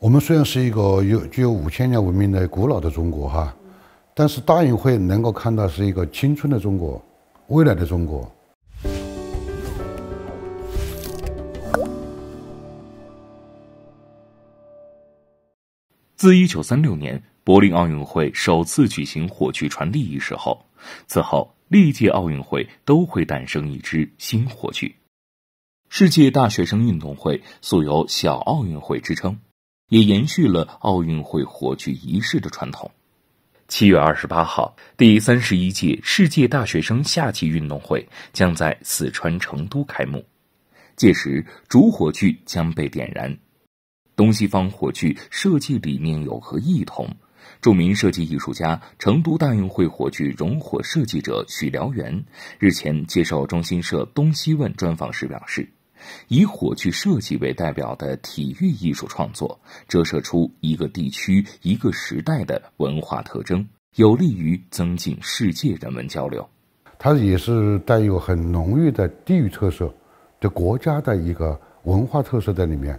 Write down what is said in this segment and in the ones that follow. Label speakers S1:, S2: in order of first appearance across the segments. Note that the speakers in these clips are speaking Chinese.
S1: 我们虽然是一个有具有五千年文明的古老的中国哈，但是大运会能够看到是一个青春的中国，未来的中国。
S2: 自一九三六年柏林奥运会首次举行火炬传递仪式后，此后历届奥运会都会诞生一支新火炬。世界大学生运动会素有“小奥运会”之称。也延续了奥运会火炬仪式的传统。七月二十八号，第三十一届世界大学生夏季运动会将在四川成都开幕，届时主火炬将被点燃。东西方火炬设计理念有何异同？著名设计艺术家、成都大运会火炬融火设计者许燎原日前接受中新社“东西问”专访时表示。以火炬设计为代表的体育艺术创作，折射出一个地区、一个时代的文化特征，有利于
S1: 增进世界人文交流。它也是带有很浓郁的地域特色，的国家的一个文化特色在里面。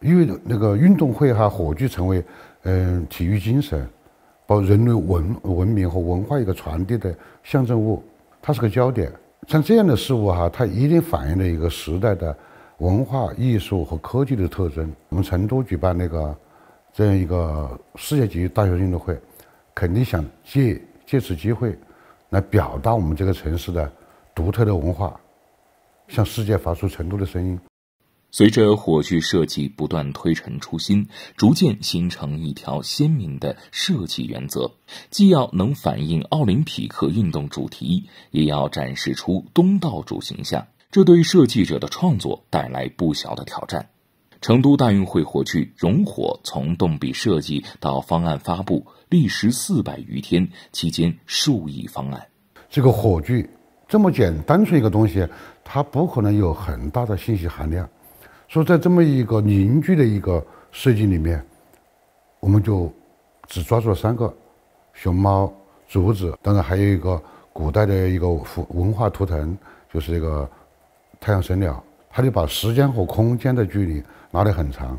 S1: 因为那个运动会哈，火炬成为嗯体育精神，包括人类文文明和文化一个传递的象征物，它是个焦点。像这样的事物哈，它一定反映了一个时代的文化、艺术和科技的特征。我们成都举办那个这样一个世界级大学运动会，肯定想借借此机会来表达我们这个城市的独特的文化，向世界发出成都的声音。
S2: 随着火炬设计不断推陈出新，逐渐形成一条鲜明的设计原则，既要能反映奥林匹克运动主题，也要展示出东道主形象，这对设计者的创作带来不小的挑战。成都大运会火炬熔火从动笔设计到方案发布历时四百余天，期间
S1: 数亿方案。这个火炬这么简单纯一个东西，它不可能有很大的信息含量。说，在这么一个凝聚的一个设计里面，我们就只抓住了三个熊猫、竹子，当然还有一个古代的一个服文化图腾，就是这个太阳神鸟。它就把时间和空间的距离拉得很长，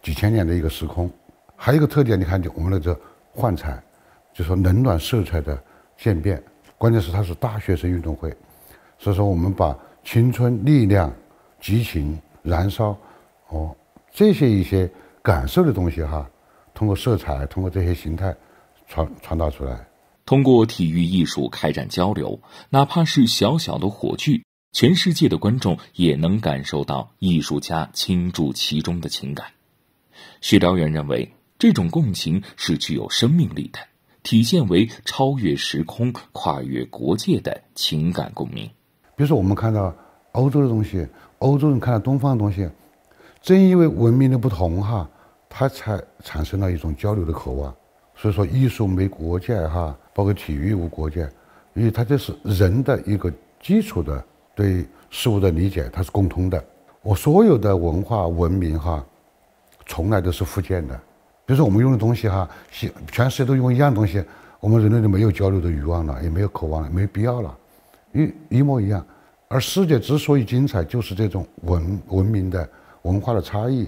S1: 几千年的一个时空。还有一个特点，你看，就我们的这幻彩，就说冷暖色彩的渐变。关键是它是大学生运动会，所以说我们把青春、力量、激情。燃烧，哦，这些一些感受的东西哈，通过色彩，通过这些形态传传达出来。通过体
S2: 育艺术开展交流，哪怕是小小的火炬，全世界的观众也能感受到艺术家倾注其中的情感。许燎远认为，这种共情是具有生命力的，体现为超越时
S1: 空、跨越国界的情感共鸣。比如说，我们看到。欧洲的东西，欧洲人看到东方的东西，正因为文明的不同哈，它才产生了一种交流的渴望。所以说，艺术没国界哈，包括体育无国界，因为它这是人的一个基础的对事物的理解，它是共通的。我所有的文化文明哈，从来都是复建的。比如说，我们用的东西哈，全全世界都用一样东西，我们人类就没有交流的欲望了，也没有渴望了，没必要了，一一模一样。而世界之所以精彩，就是这种文文明的、文化的差异，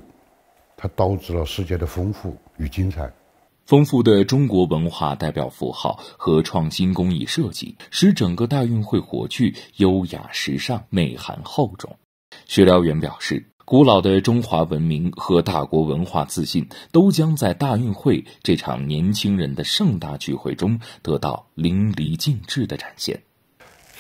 S1: 它导致了世界的丰富与精彩。
S2: 丰富的中国文化代表符号和创新工艺设计，使整个大运会火炬优雅、时尚、内涵厚重。徐燎元表示，古老的中华文明和大国文化自信，都将在大运会这场年轻人的盛大聚会中得到淋漓尽致的展现。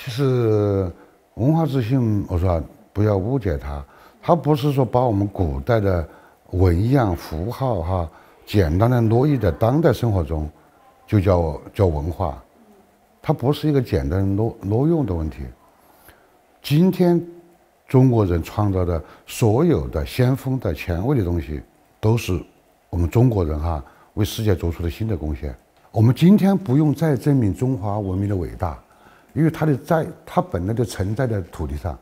S1: 其实。文化自信，我说不要误解它，它不是说把我们古代的文样符号哈简单的挪移在当代生活中，就叫叫文化，它不是一个简单的挪挪用的问题。今天中国人创造的所有的先锋的前卫的东西，都是我们中国人哈为世界做出了新的贡献。我们今天不用再证明中华文明的伟大。因为它的在，它本来就存在在土地上。